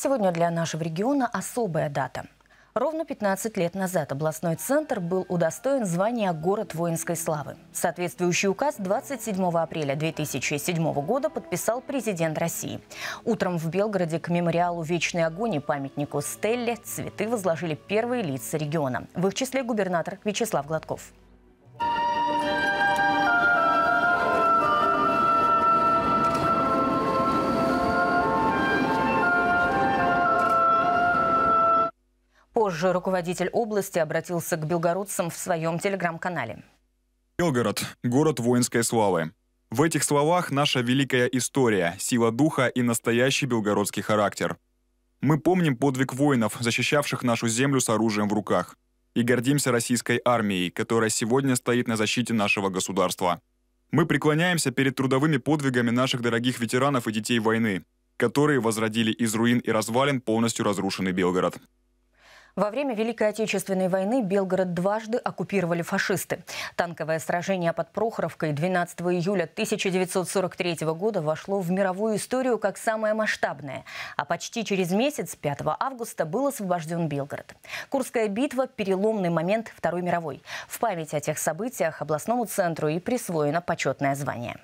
Сегодня для нашего региона особая дата. Ровно 15 лет назад областной центр был удостоен звания «Город воинской славы». Соответствующий указ 27 апреля 2007 года подписал президент России. Утром в Белгороде к мемориалу «Вечный огонь» памятнику Стелле цветы возложили первые лица региона. В их числе губернатор Вячеслав Гладков. Позже руководитель области обратился к белгородцам в своем телеграм-канале. Белгород – город воинской славы. В этих словах наша великая история, сила духа и настоящий белгородский характер. Мы помним подвиг воинов, защищавших нашу землю с оружием в руках. И гордимся российской армией, которая сегодня стоит на защите нашего государства. Мы преклоняемся перед трудовыми подвигами наших дорогих ветеранов и детей войны, которые возродили из руин и развалин полностью разрушенный Белгород. Во время Великой Отечественной войны Белгород дважды оккупировали фашисты. Танковое сражение под Прохоровкой 12 июля 1943 года вошло в мировую историю как самое масштабное. А почти через месяц, 5 августа, был освобожден Белгород. Курская битва – переломный момент Второй мировой. В память о тех событиях областному центру и присвоено почетное звание.